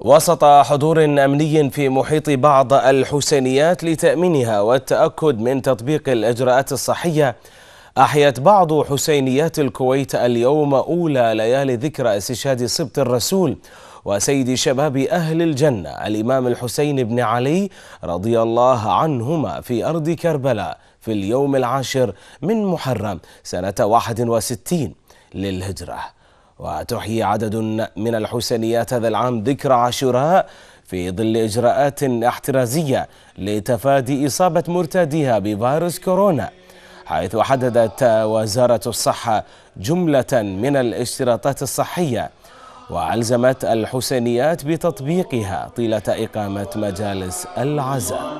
وسط حضور أمني في محيط بعض الحسينيات لتأمينها والتأكد من تطبيق الإجراءات الصحية أحيت بعض حسينيات الكويت اليوم أولى ليالي ذكرى استشهاد سبط الرسول وسيد شباب أهل الجنة الإمام الحسين بن علي رضي الله عنهما في أرض كربلاء في اليوم العاشر من محرم سنة 61 للهجرة وتحيي عدد من الحسينيات هذا العام ذكرى عاشوراء في ظل إجراءات احترازية لتفادي إصابة مرتديها بفيروس كورونا حيث حددت وزارة الصحة جملة من الاشتراطات الصحية وألزمت الحسينيات بتطبيقها طيلة إقامة مجالس العزاء